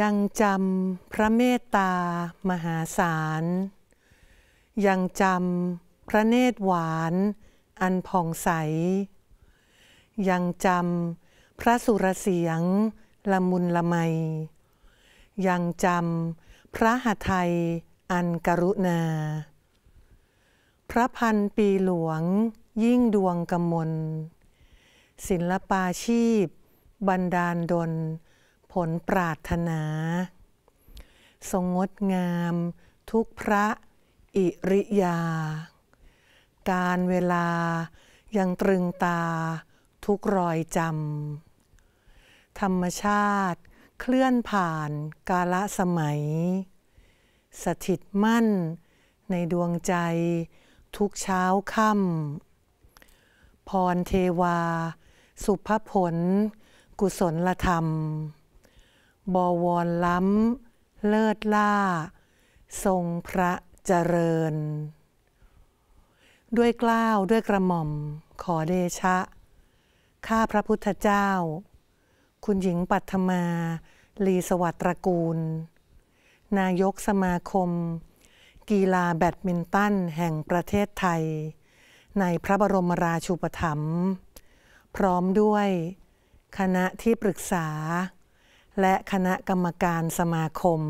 ยังจำพระเมตตามหาศาล ยังจำพระเนตรหวาน อันผ่องใส ยังจำพระสุรเสียง ละมุนละไมยังจำพระหัทัยอันกรุณา พระพันปีหลวง ยิ่งดวงกมลศิลปาชีพ บรรดาลดลผลปรารถนา ทรงงดงามทุกพระอิริยา การเวลายังตรึงตาทุกรอยจำ ธรรมชาติเคลื่อนผ่านกาลสมัย สถิตมั่นในดวงใจทุกเช้าค่ำพรเทวาสุภผล กุศลธรรมบวรล้ำเลิศล่า ทรงพระเจริญ ด้วยกล้าวด้วยกระหม่อมขอเดชะ ข้าพระพุทธเจ้า คุณหญิงปัทมาลีสวัสตรกูล นายกสมาคม กีฬาแบดมินตันแห่งประเทศไทย ในพระบรมราชูปถัมภ์พร้อมด้วยคณะที่ปรึกษาและคณะกรรมการสมาคม